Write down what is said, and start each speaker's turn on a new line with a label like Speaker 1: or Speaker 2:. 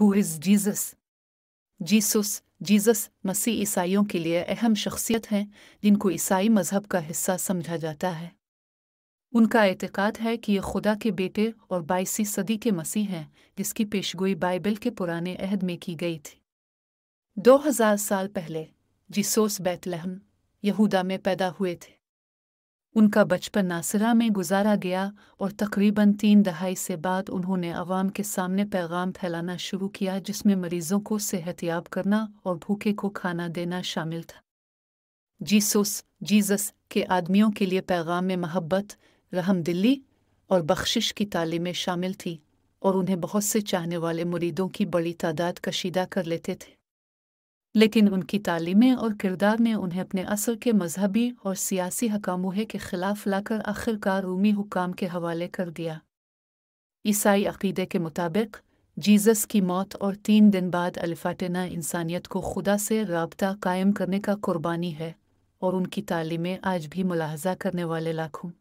Speaker 1: who is Jesus Jesus Jesus मसीह ईसाइयों के लिए अहम शख्सियत हैं जिनको ईसाई मजहब का हिस्सा समझा जाता है उनका एतक़ाद है कि ये खुदा के बेटे और बाईसवीं सदी के मसीह हैं जिसकी पेशगोई बाइबल के पुराने अहद में की गई थी दो हजार साल पहले जीसोस बैतलहम यहूदा में पैदा हुए थे उनका बचपन नासरा में गुजारा गया और तकरीबन तीन दहाई से बाद उन्होंने अवाम के सामने पैगाम फैलाना शुरू किया जिसमें मरीजों को सेहतियाब करना और भूखे को खाना देना शामिल था जीसुस जीसस के आदमियों के लिए पैगाम में मोहब्बत दिल्ली और बख्शिश की तालीमें शामिल थी और उन्हें बहुत से चाहने वाले मुरीदों की बड़ी तादाद कशीदा कर लेते थे लेकिन उनकी तालीमें और किरदार ने उन्हें अपने असर के मजहबी और सियासी हकामुहे के खिलाफ लाकर आखिरकार रूमी हुकाम के हवाले कर दिया ईसाई अकीदे के मुताबिक जीसस की मौत और तीन दिन बाद अलफाटना इंसानियत को खुदा से रबता कायम करने का कुर्बानी है और उनकी तालीमें आज भी मुलाहजा करने वाले लाखों